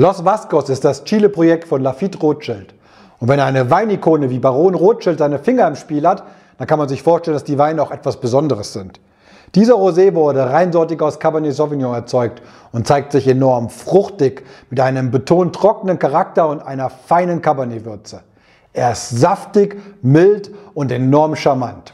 Los Vascos ist das Chile-Projekt von Lafitte Rothschild. Und wenn eine Weinikone wie Baron Rothschild seine Finger im Spiel hat, dann kann man sich vorstellen, dass die Weine auch etwas Besonderes sind. Dieser Rosé wurde reinsortig aus Cabernet Sauvignon erzeugt und zeigt sich enorm fruchtig mit einem betont trockenen Charakter und einer feinen Cabernet-Würze. Er ist saftig, mild und enorm charmant.